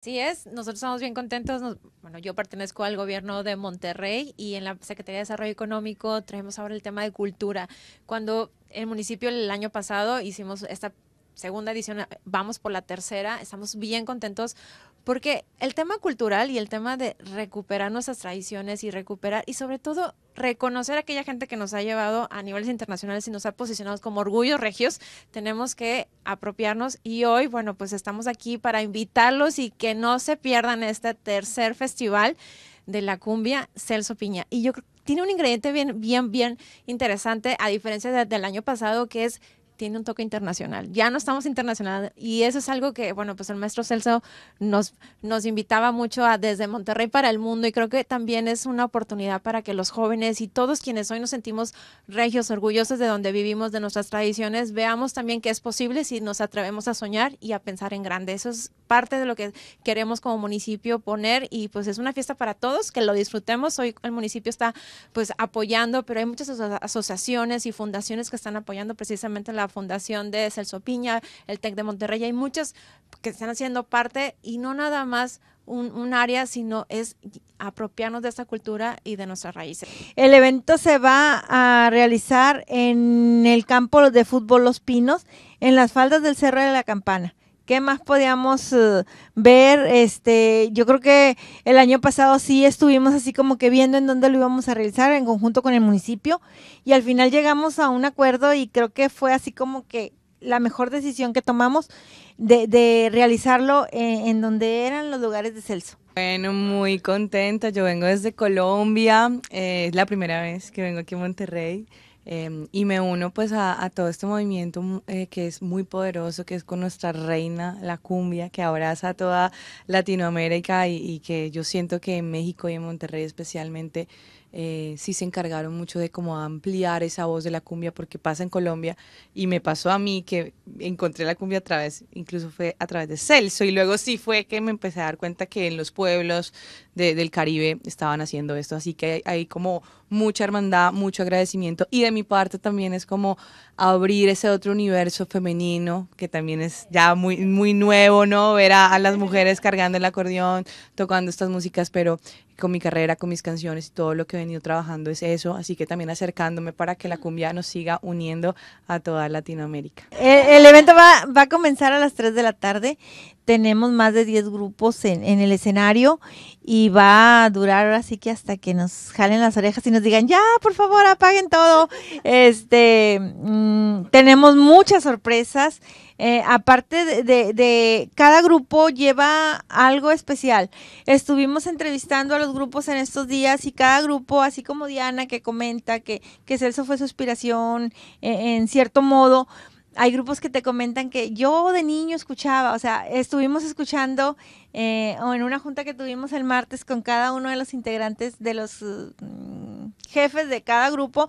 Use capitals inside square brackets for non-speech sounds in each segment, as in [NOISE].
Así es, nosotros estamos bien contentos. bueno, yo pertenezco al gobierno de Monterrey y en la Secretaría de Desarrollo Económico traemos ahora el tema de cultura. Cuando el municipio el año pasado hicimos esta segunda edición, vamos por la tercera, estamos bien contentos porque el tema cultural y el tema de recuperar nuestras tradiciones y recuperar y sobre todo reconocer a aquella gente que nos ha llevado a niveles internacionales y nos ha posicionado como orgullos regios, tenemos que apropiarnos y hoy, bueno, pues estamos aquí para invitarlos y que no se pierdan este tercer festival de la cumbia Celso Piña. Y yo creo que tiene un ingrediente bien, bien, bien interesante, a diferencia del año pasado, que es tiene un toque internacional. Ya no estamos internacional y eso es algo que, bueno, pues el maestro Celso nos, nos invitaba mucho a desde Monterrey para el mundo y creo que también es una oportunidad para que los jóvenes y todos quienes hoy nos sentimos regios, orgullosos de donde vivimos, de nuestras tradiciones, veamos también que es posible si nos atrevemos a soñar y a pensar en grande. Eso es parte de lo que queremos como municipio poner y pues es una fiesta para todos, que lo disfrutemos. Hoy el municipio está pues apoyando, pero hay muchas asociaciones y fundaciones que están apoyando precisamente la Fundación de Celso Piña, el TEC de Monterrey, hay muchas que están haciendo parte y no nada más un, un, área, sino es apropiarnos de esta cultura y de nuestras raíces. El evento se va a realizar en el campo de fútbol Los Pinos, en las faldas del Cerro de la Campana. ¿Qué más podíamos eh, ver? Este, yo creo que el año pasado sí estuvimos así como que viendo en dónde lo íbamos a realizar en conjunto con el municipio y al final llegamos a un acuerdo y creo que fue así como que la mejor decisión que tomamos de, realizarlo eh, en, donde eran los lugares de Celso. Bueno, muy contenta. Yo vengo desde Colombia. Eh, es la primera vez que vengo aquí a Monterrey. Em, y me uno pues a, todo este movimiento mm, eh, que es muy poderoso, que es con nuestra reina, la cumbia, que abraza a toda Latinoamérica y que yo siento que en México y en Monterrey especialmente eh, sí se encargaron mucho de cómo ampliar esa voz de la cumbia porque pasa en Colombia y me pasó a mí que encontré la cumbia a través, incluso fue a través de Celso y luego sí fue que me empecé a dar cuenta que en los pueblos del Caribe estaban haciendo esto, así que hay, como mucha hermandad, mucho agradecimiento y de mi parte también es como abrir ese otro universo femenino que también es ya muy, muy nuevo, ¿no? Ver a las mujeres cargando el acordeón, tocando estas músicas, pero con mi carrera, con mis canciones y todo lo que he venido trabajando es eso, así que también acercándome para que la cumbia nos siga uniendo a toda Latinoamérica. El, evento va, a comenzar a las 3 de la tarde, tenemos más de 10 grupos en, el escenario y va a durar así que hasta que nos jalen las orejas y nos digan, ya, por favor, apaguen todo. [LAUGHS] Este, mm, tenemos muchas sorpresas. Eh, aparte de, cada grupo lleva algo especial. Estuvimos entrevistando a los grupos en estos días y cada grupo, así como Diana que comenta que, que Celso fue su inspiración eh, en cierto modo, hay grupos que te comentan que yo de niño escuchaba, o sea, estuvimos escuchando eh, o en una junta que tuvimos el martes con cada uno de los integrantes de los mm, jefes de cada grupo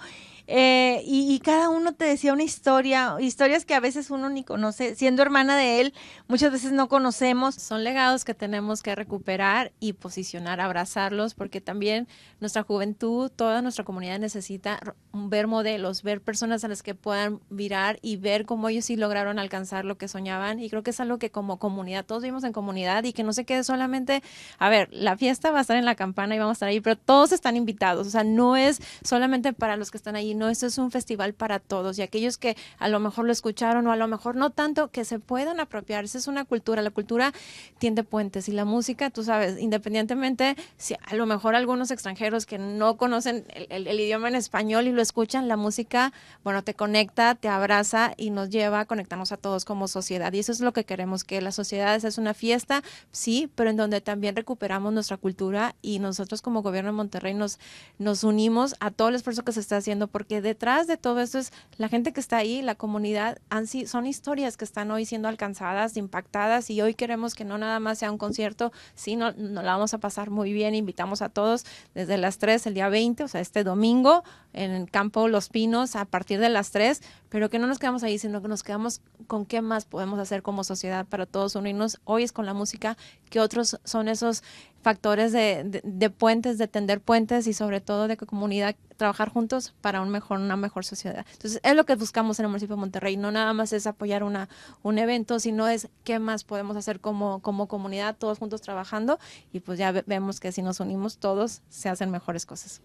eh, y, y, cada uno te decía una historia, historias que a veces uno ni conoce. Siendo hermana de él, muchas veces no conocemos. Son legados que tenemos que recuperar y posicionar, abrazarlos, porque también nuestra juventud, toda nuestra comunidad necesita ver modelos, ver personas a las que puedan mirar y ver cómo ellos sí lograron alcanzar lo que soñaban. Y creo que es algo que como comunidad, todos vivimos en comunidad y que no se quede solamente, a ver, la fiesta va a estar en la campana y vamos a estar ahí, pero todos están invitados. O sea, no es solamente para los que están ahí no, esto es un festival para todos y aquellos que a lo mejor lo escucharon o a lo mejor no tanto, que se puedan apropiar. Esa es una cultura, la cultura tiende puentes y la música, tú sabes, independientemente si a lo mejor algunos extranjeros que no conocen el, idioma en español y lo escuchan, la música, bueno, te conecta, te abraza y nos lleva a conectarnos a todos como sociedad. Y eso es lo que queremos, que la sociedad es una fiesta, sí, pero en donde también recuperamos nuestra cultura y nosotros como gobierno de Monterrey nos, nos unimos a todo el esfuerzo que se está haciendo porque que detrás de todo esto es la gente que está ahí, la comunidad, son historias que están hoy siendo alcanzadas, impactadas y hoy queremos que no nada más sea un concierto, sino nos la vamos a pasar muy bien, invitamos a todos desde las 3 el día 20, o sea, este domingo en el campo Los Pinos a partir de las 3, pero que no nos quedamos ahí, sino que nos quedamos con qué más podemos hacer como sociedad para todos unirnos. Hoy es con la música, que otros son esos factores de, de, puentes, de tender puentes y sobre todo de que comunidad trabajar juntos para un mejor, una mejor sociedad. Entonces, es lo que buscamos en el municipio de Monterrey, no nada más es apoyar una, un evento, sino es qué más podemos hacer como, como comunidad, todos juntos trabajando, y pues ya vemos que si nos unimos todos, se hacen mejores cosas.